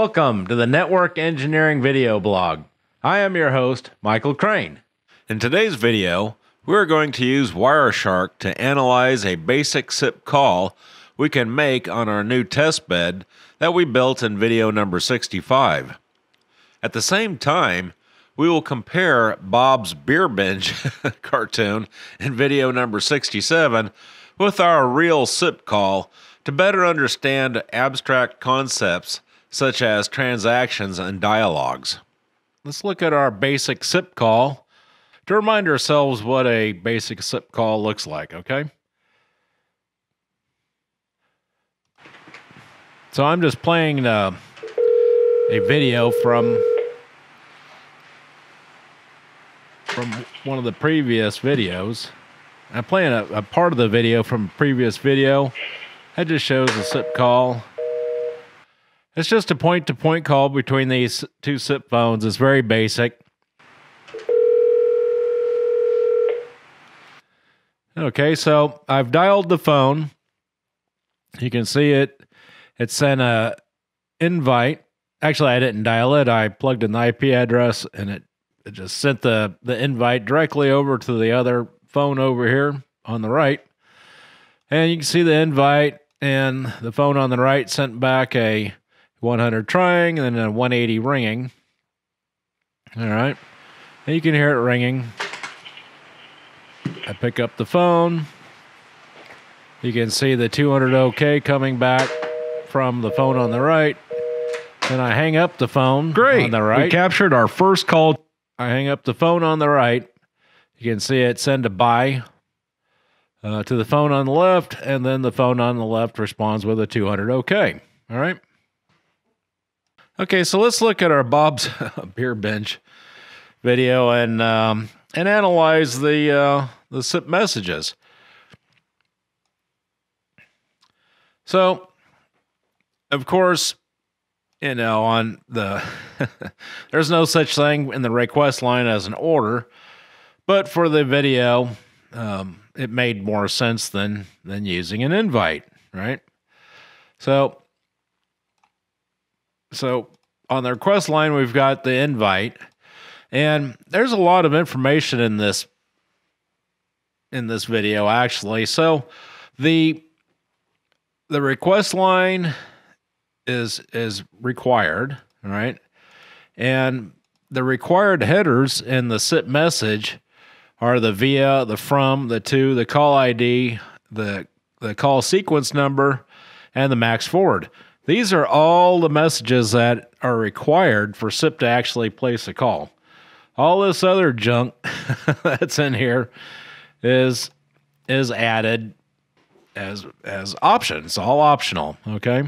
Welcome to the Network Engineering Video Blog. I am your host, Michael Crane. In today's video, we're going to use Wireshark to analyze a basic SIP call we can make on our new testbed that we built in video number 65. At the same time, we will compare Bob's Beer Binge cartoon in video number 67 with our real SIP call to better understand abstract concepts such as transactions and dialogues. Let's look at our basic SIP call to remind ourselves what a basic SIP call looks like, okay? So I'm just playing uh, a video from from one of the previous videos. I'm playing a, a part of the video from a previous video. That just shows a SIP call. It's just a point to point call between these two SIP phones. It's very basic. Okay, so I've dialed the phone. You can see it. It sent a invite. Actually, I didn't dial it. I plugged in the IP address and it, it just sent the, the invite directly over to the other phone over here on the right. And you can see the invite and the phone on the right sent back a 100 trying, and then a 180 ringing. All right. And you can hear it ringing. I pick up the phone. You can see the 200 OK coming back from the phone on the right. Then I hang up the phone Great. on the right. We captured our first call. I hang up the phone on the right. You can see it send a bye uh, to the phone on the left, and then the phone on the left responds with a 200 OK. All right. Okay, so let's look at our Bob's beer bench video and um, and analyze the uh, the SIP messages. So, of course, you know on the there's no such thing in the request line as an order, but for the video, um, it made more sense than than using an invite, right? So so on the request line, we've got the invite, and there's a lot of information in this in this video actually. So the the request line is is required, right? And the required headers in the SIP message are the via, the from, the to, the call ID, the the call sequence number, and the max forward. These are all the messages that are required for SIP to actually place a call. All this other junk that's in here is is added as as options, all optional, okay?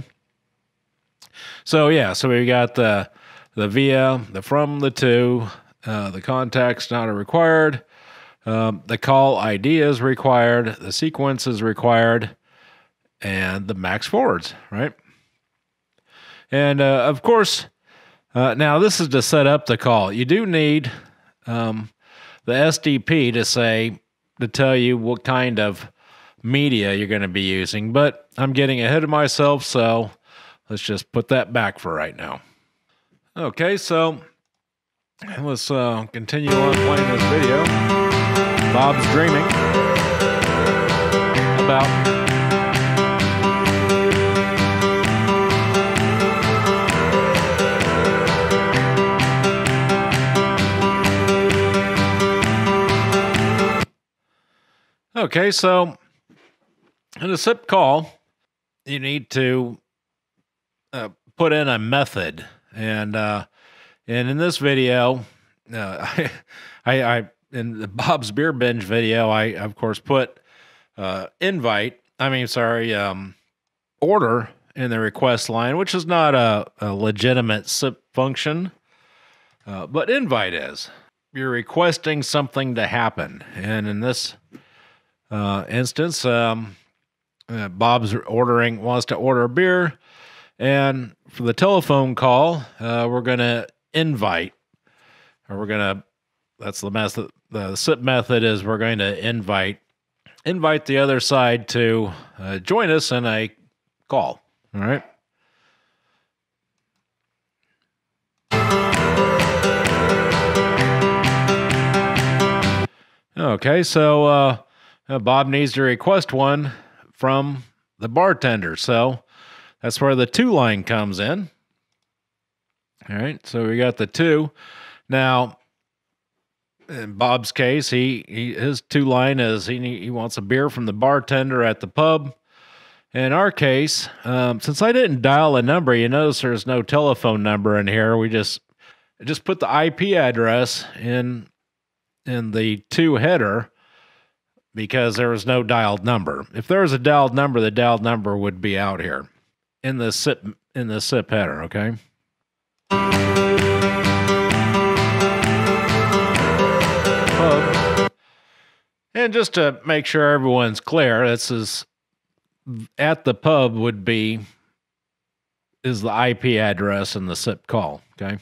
So yeah, so we have got the the via, the from, the to, uh, the context, not required. Um, the call ID is required, the sequence is required, and the max forwards, right? And uh, of course, uh, now this is to set up the call. You do need um, the SDP to say, to tell you what kind of media you're going to be using, but I'm getting ahead of myself, so let's just put that back for right now. Okay, so let's uh, continue on playing this video. Bob's dreaming about Okay, so in a SIP call, you need to uh, put in a method, and uh, and in this video, uh, I, I, I in the Bob's Beer Binge video, I of course put uh, invite. I mean, sorry, um, order in the request line, which is not a, a legitimate SIP function, uh, but invite is. You're requesting something to happen, and in this uh, instance, um, uh, Bob's ordering wants to order a beer, and for the telephone call, uh, we're going to invite, or we're going to. That's the method. The SIP method is we're going to invite invite the other side to uh, join us in a call. All right. Okay, so uh, uh, Bob needs to request one from the bartender. So that's where the two line comes in. All right, so we got the two. Now, in Bob's case, he, he his two line is he he wants a beer from the bartender at the pub. In our case, um, since I didn't dial a number, you notice there's no telephone number in here. We just just put the IP address in in the two header, because there was no dialed number. If there was a dialed number, the dialed number would be out here in the SIP in the SIP header, okay? And just to make sure everyone's clear, this is at the pub would be is the IP address and the SIP call, okay?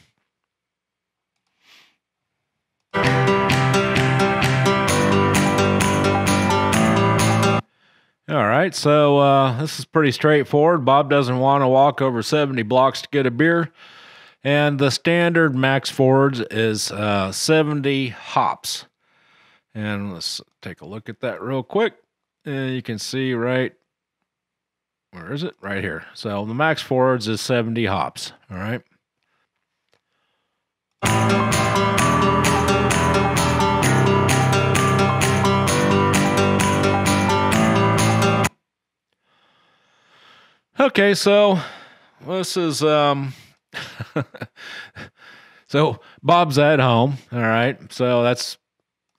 All right, so uh, this is pretty straightforward. Bob doesn't want to walk over 70 blocks to get a beer. And the standard max forwards is uh, 70 hops. And let's take a look at that real quick. And you can see right, where is it? Right here. So the max forwards is 70 hops. All right. Okay, so this is um so Bob's at home. All right. So that's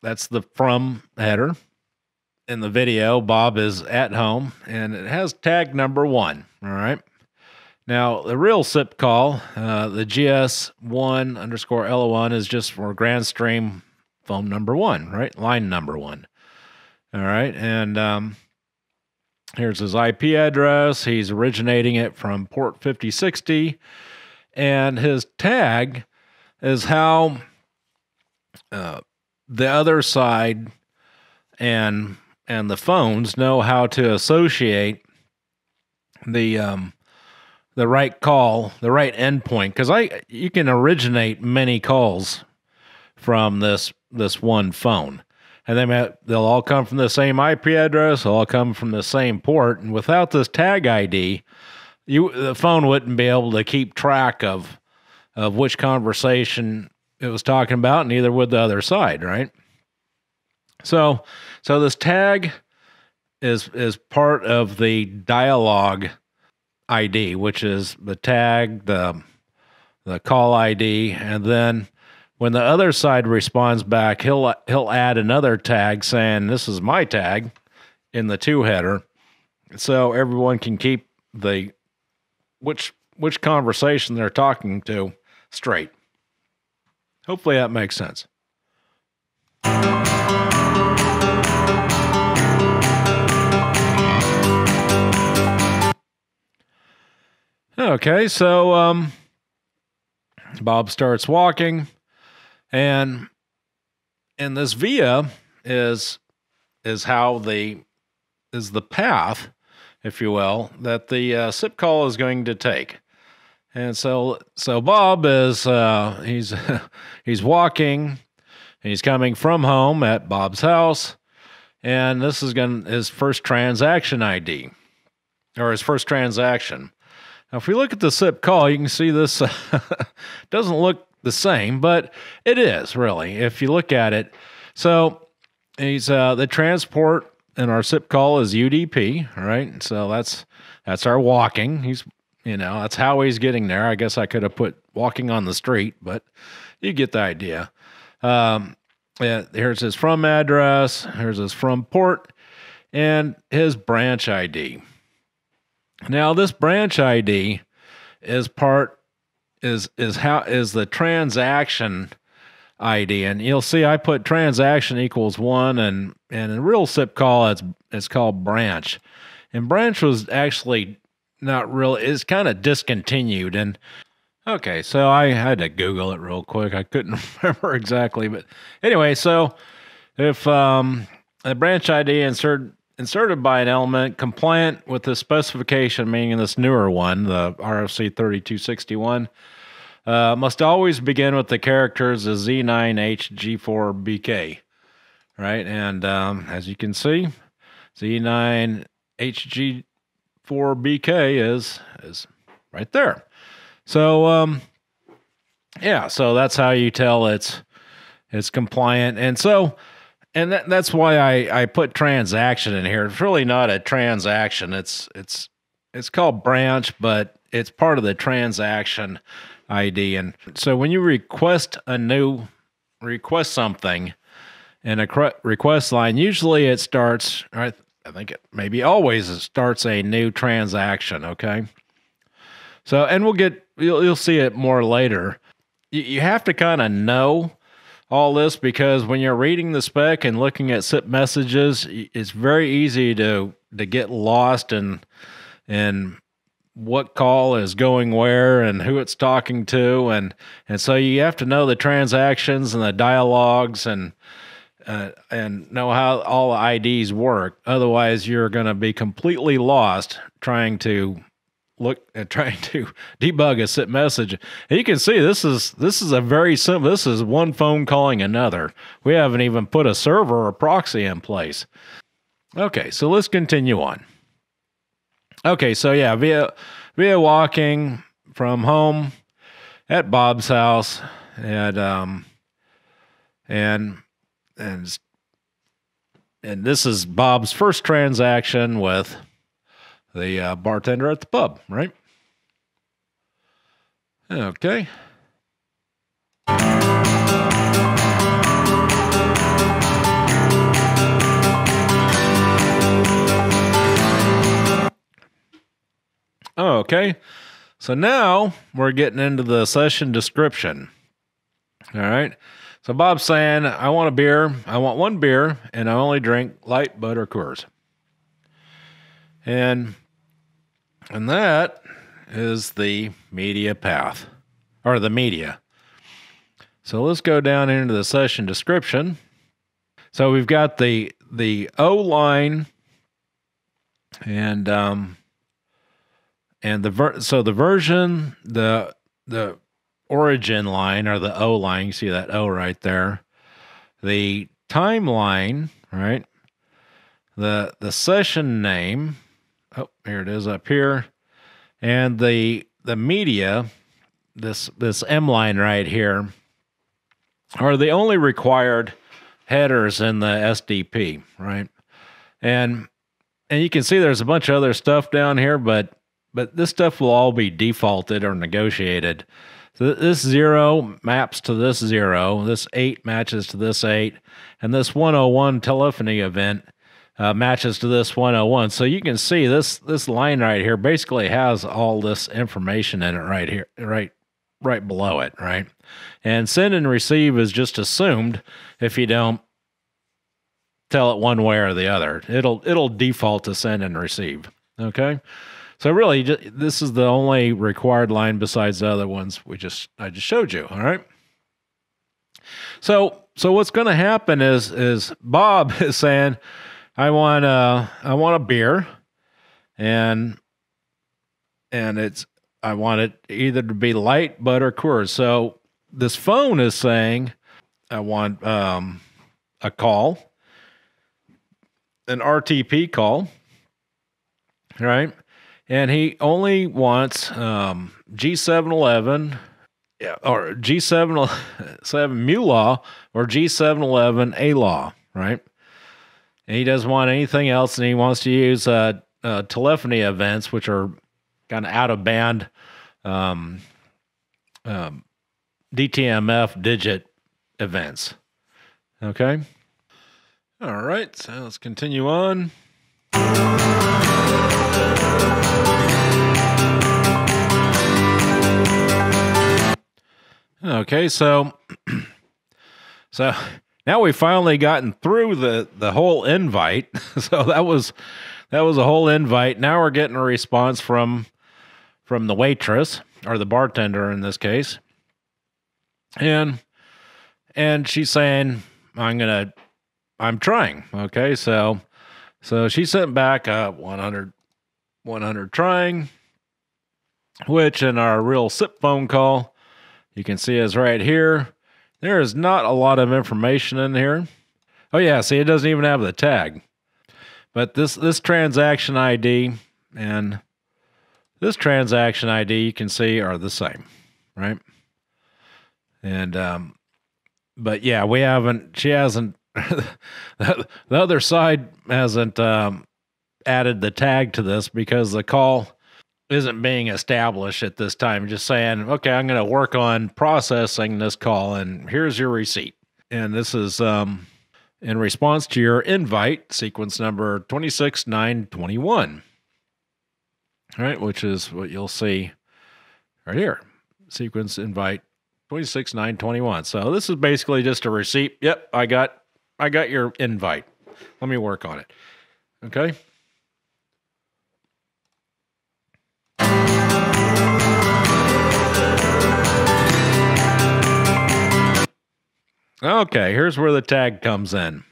that's the from header. In the video, Bob is at home and it has tag number one. All right. Now, the real SIP call, uh, the GS1 underscore L1 is just for Grand Stream phone number one, right? Line number one. All right. And um, Here's his IP address. He's originating it from port 5060. And his tag is how uh, the other side and and the phones know how to associate the um, the right call, the right endpoint. Because I you can originate many calls from this this one phone and they they'll all come from the same IP address. all come from the same port. And without this tag ID, you the phone wouldn't be able to keep track of of which conversation it was talking about, neither would the other side, right? So, so this tag is is part of the dialogue ID, which is the tag, the the call ID, and then when the other side responds back, he'll he'll add another tag saying this is my tag in the two header, so everyone can keep the which which conversation they're talking to straight. Hopefully that makes sense. Okay, so um, Bob starts walking. And and this via is is how the is the path, if you will, that the uh, SIP call is going to take. And so so Bob is uh, he's he's walking, he's coming from home at Bob's house, and this is going his first transaction ID or his first transaction. Now, if we look at the SIP call, you can see this doesn't look the same, but it is really, if you look at it. So he's uh, the transport and our SIP call is UDP, right? So that's that's our walking. He's you know, that's how he's getting there. I guess I could have put walking on the street, but you get the idea. Um, yeah, here's his from address, here's his from port, and his branch ID. Now, this branch ID is part is is how is the transaction ID, and you'll see I put transaction equals one, and and in real SIP call it's it's called branch, and branch was actually not real. It's kind of discontinued, and okay, so I had to Google it real quick. I couldn't remember exactly, but anyway, so if um, a branch ID insert inserted by an element compliant with the specification, meaning this newer one, the RFC 3261, uh, must always begin with the characters of Z9HG4BK, right? And um, as you can see, Z9HG4BK is is right there. So um, yeah, so that's how you tell it's it's compliant. And so and that, that's why I, I put transaction in here. It's really not a transaction. It's it's it's called branch, but it's part of the transaction ID. And so when you request a new request something in a cre- request line, usually it starts. I, I think it maybe always it starts a new transaction. Okay. So and we'll get you'll you'll see it more later. You, you have to kind of know all this because when you're reading the spec and looking at SIP messages, it's very easy to to get lost in in what call is going where and who it's talking to, and and so you have to know the transactions and the dialogues and. Uh, and know how all the IDs work. Otherwise, you're going to be completely lost trying to look at trying to debug a SIP message. And you can see this is this is a very simple this is one phone calling another. We haven't even put a server or proxy in place. Okay, so let's continue on. Okay, so yeah, via via walking from home at Bob's house and um and and and this is Bob's first transaction with the uh, bartender at the pub, right? Okay. Okay. So now we're getting into the session description. All right. So Bob's saying, I want a beer. I want one beer, and I only drink light butter Coors. And and that is the media path or the media. So let's go down into the session description. So we've got the the O line and um and the ver- so the version the the origin line or the O line, you see that O right there. The timeline, right? The the session name oh, here it is up here. And the the media, this this M line right here, are the only required headers in the SDP, right? And and you can see there's a bunch of other stuff down here, but but this stuff will all be defaulted or negotiated. So this zero maps to this zero, this eight matches to this eight, and this 101 telephony event uh, matches to this 101. So you can see this this line right here basically has all this information in it right here, right right below it, right? And send and receive is just assumed if you don't tell it one way or the other. It'll it'll default to send and receive. Okay. So really, this is the only required line besides the other ones we just I just showed you. All right. So so what's going to happen is is Bob is saying, I want a uh, I want a beer, and and it's I want it either to be light, but or Coors. So this phone is saying I want um, a call, an RTP call, right? And he only wants um, G711 or G7 7 law or G711 A Law, right? and he doesn't want anything else, and he wants to use uh, uh, telephony events, which are kind of out of band um, um, DTMF digit events. Okay. All right, so let's continue on. Okay, so so now we've finally gotten through the the whole invite. so that was that was a whole invite. Now we're getting a response from from the waitress or the bartender in this case. And and she's saying, I'm gonna I'm trying. Okay, so so she sent back a 100 100 trying, which in our real sip phone call, you can see is right here. There is not a lot of information in here. Oh yeah, see it doesn't even have the tag. But this this transaction ID and this transaction ID you can see are the same, right? And um but yeah, we haven't she hasn't the other side hasn't um added the tag to this because the call isn't being established at this time. Just saying, okay, I'm going to work on processing this call, and here's your receipt. And this is um, in response to your invite, sequence number 26921. All right, which is what you'll see right here sequence invite 26921. So this is basically just a receipt. Yep, I got I got your invite. Let me work on it. Okay? Okay, here's where the tag comes in.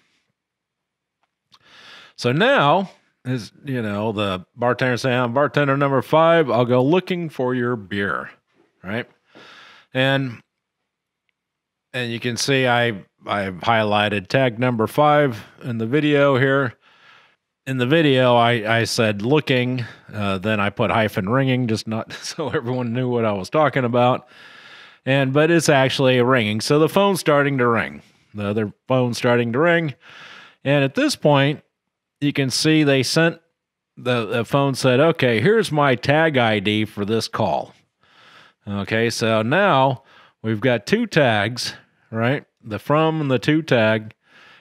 So now is you know the bartender saying, "I'm bartender number five. I'll go looking for your beer." Right, and and you can see I I've highlighted tag number five in the video here. In the video, I, I said looking, uh, then I put hyphen ringing, just not so everyone knew what I was talking about and but it's actually ringing. So the phone's starting to ring. The other phone's starting to ring, and at this point, you can see they sent the, the phone said, "Okay, here's my tag ID for this call." Okay, so now we've got two tags, right? The from and the to tag,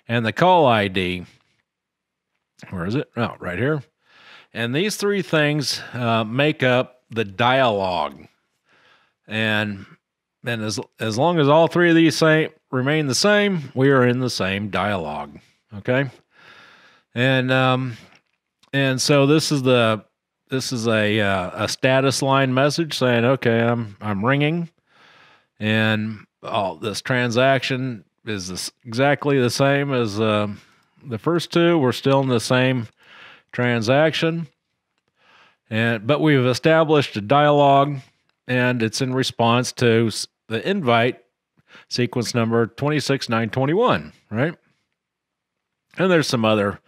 and the call ID. Where is it? Oh, right here. And these three things uh, make up the dialogue. And and as as long as all three of these same, remain the same, we are in the same dialogue. Okay. And um, and so this is the this is a uh, a status line message saying, okay, I'm I'm ringing, and oh, this transaction is this exactly the same as uh, the first two. We're still in the same transaction, and but we've established a dialogue, and it's in response to the invite sequence number 26921, right? And there's some other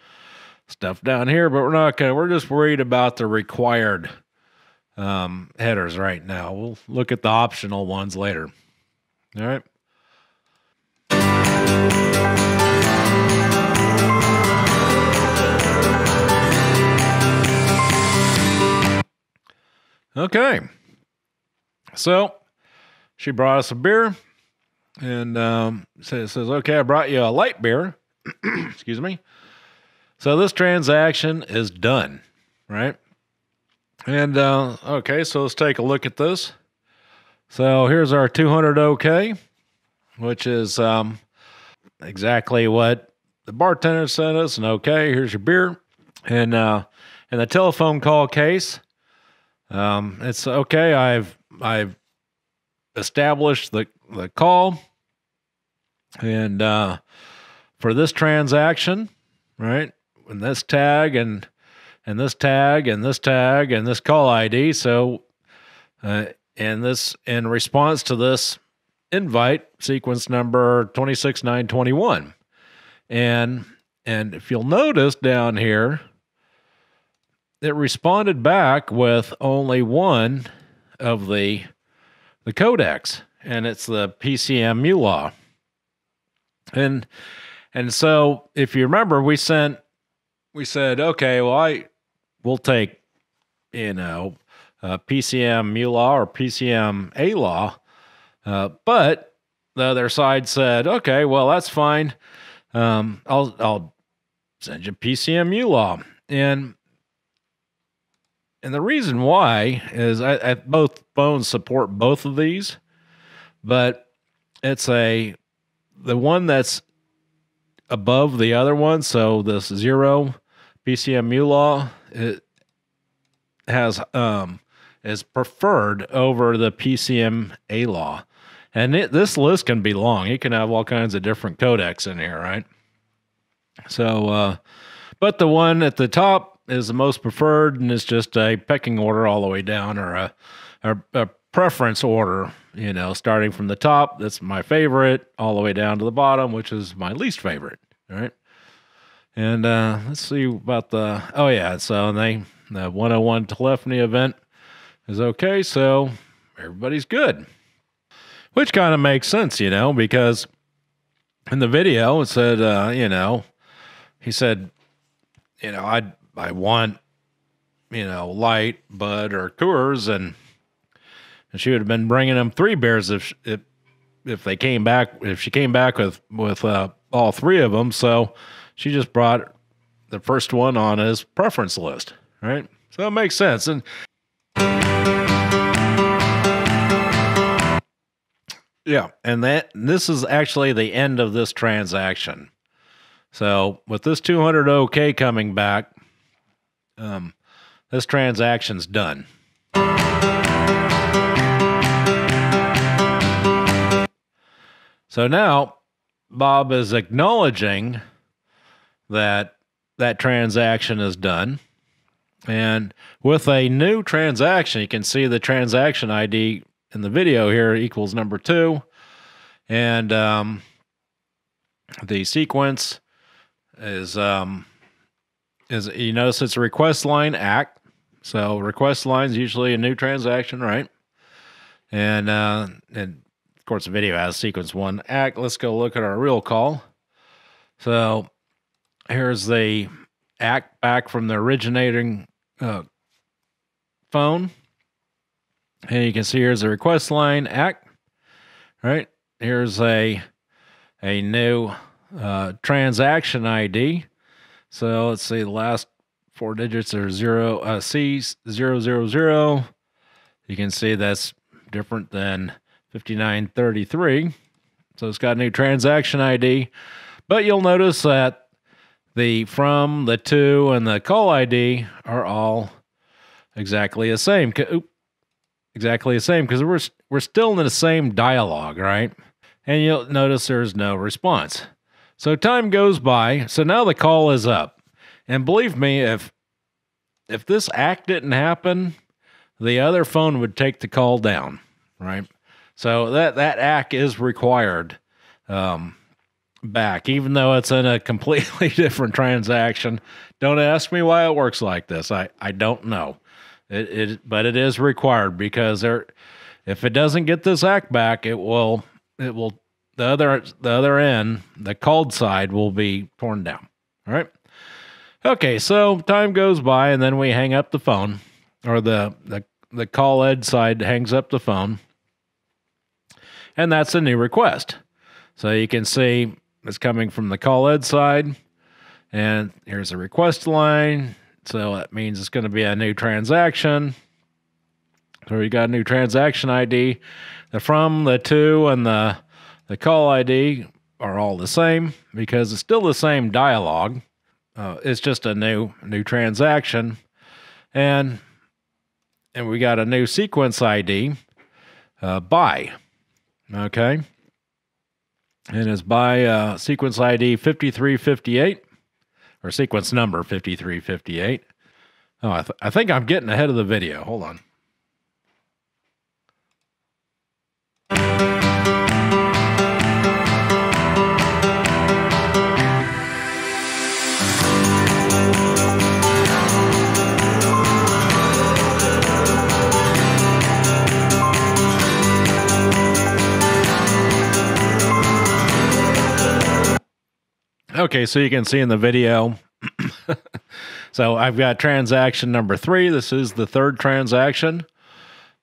stuff down here, but we're not going to, we're just worried about the required um, headers right now. We'll look at the optional ones later. All right. Okay. So she brought us a beer and um, says, says, okay, I brought you a light beer. Excuse me. So this transaction is done, right? And uh, okay, so let's take a look at this. So here's our 200 OK, which is um, exactly what the bartender sent us. And okay, here's your beer. And uh, in the telephone call case, um, it's okay. I've I've establish the, the call. And uh, for this transaction, right, and this tag and and this tag and this tag and this call ID. So, uh, and this in response to this invite, sequence number 26921. And and if you'll notice down here, it responded back with only one of the the codex, and it's the PCMU law. And and so if you remember, we sent we said, okay, well, I will take, you know, uh, PCMU law or PCMA law. Uh, but the other side said, okay, well, that's fine. Um, I'll, I'll send you PCMU law. And and the reason why is I, I, both phones support both of these, but it's a the one that's above the other one. So this zero PCMU law it has um, is preferred over the PCMA law, and it, this list can be long. You can have all kinds of different codecs in here, right? So, uh, but the one at the top is the most preferred, and it's just a pecking order all the way down, or a, a, a preference order. You know, starting from the top, that's my favorite, all the way down to the bottom, which is my least favorite. All right. And uh, let's see about the oh yeah, so they the 101 telephony event is okay, so everybody's good. Which kind of makes sense, you know, because in the video it said, uh, you know, he said, you know, I I want, you know, light, Bud, or Coors, and and she would have been bringing them three beers if if if they came back if she came back with with uh, all three of them. So she just brought the first one on his preference list, right? So it makes sense. And yeah, and that this is actually the end of this transaction. So with this 200 OK coming back, um, this transaction's done. So now Bob is acknowledging that that transaction is done. And with a new transaction, you can see the transaction ID in the video here equals number two. And um, the sequence is um, is you notice it's a request line act. So request line is usually a new transaction, right? And uh, and of course the video has sequence one act. Let's go look at our real call. So here's the act back from the originating uh, phone. And you can see here's the request line act. Right? Here's a a new uh, transaction ID. So let's see, the last four digits are zero, uh, C zero zero zero. You can see that's different than 5933. So it's got a new transaction ID, but you'll notice that the from, the to, and the call ID are all exactly the same. exactly the same because we're we're still in the same dialogue, right? And you'll notice there's no response. So time goes by. So now the call is up. And believe me, if if this act didn't happen, the other phone would take the call down, right? So that that act is required um, back, even though it's in a completely different transaction. Don't ask me why it works like this. I I don't know. It, it but it is required because there, if it doesn't get this act back, it will it will the other the other end, the cold side will be torn down. All right. Okay, so time goes by and then we hang up the phone or the the, the call ed side hangs up the phone. And that's a new request. So you can see it's coming from the call ed side. And here's the request line. So that means it's going to be a new transaction. So we got a new transaction ID. The from, the to, and the the call ID are all the same because it's still the same dialogue. Uh, it's just a new new transaction, and and we got a new sequence ID uh, by okay, and it's by uh, sequence ID fifty three fifty eight or sequence number fifty three fifty eight. Oh, I, th- I think I'm getting ahead of the video. Hold on. Okay, so you can see in the video. so I've got transaction number three. This is the third transaction,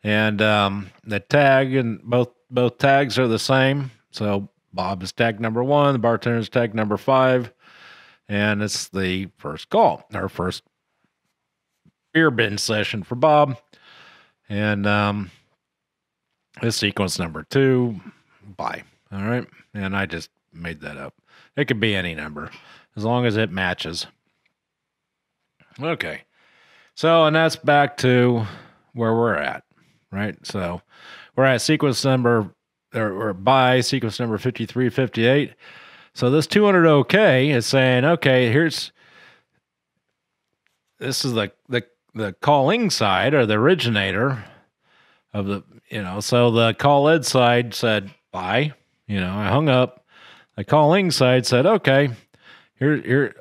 and um, the tag and both both tags are the same. So Bob is tag number one, the bartender is tag number five, and it's the first call, our first beer bin session for Bob, and um, sequence number two. Bye. All right, and I just made that up. It could be any number as long as it matches. Okay. So, and that's back to where we're at, right? So, we're at sequence number or, or by sequence number 5358. So, this 200 OK is saying, okay, here's this is the, the, the calling side or the originator of the, you know, so the call ed side said, bye, you know, I hung up I call Ingside, said, okay, here, here,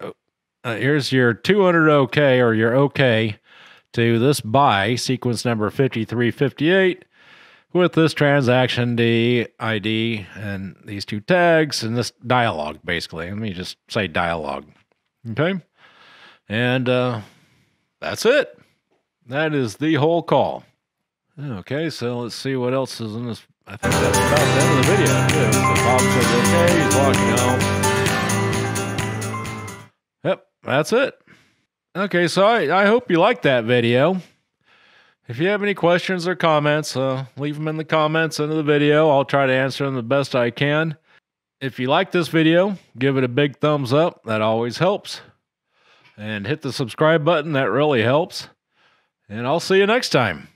uh, here's your 200 OK or your OK to this buy, sequence number 5358, with this transaction D, ID, and these two tags, and this dialogue, basically. Let me just say dialogue. Okay. And uh, that's it. That is the whole call. Okay, so let's see what else is in this I think that's about the end of the video. Yeah, so Bob says, okay, he's walking home. Yep, that's it. Okay, so I, I hope you liked that video. If you have any questions or comments, uh, leave them in the comments under the video. I'll try to answer them the best I can. If you like this video, give it a big thumbs up. That always helps. And hit the subscribe button. That really helps. And I'll see you next time.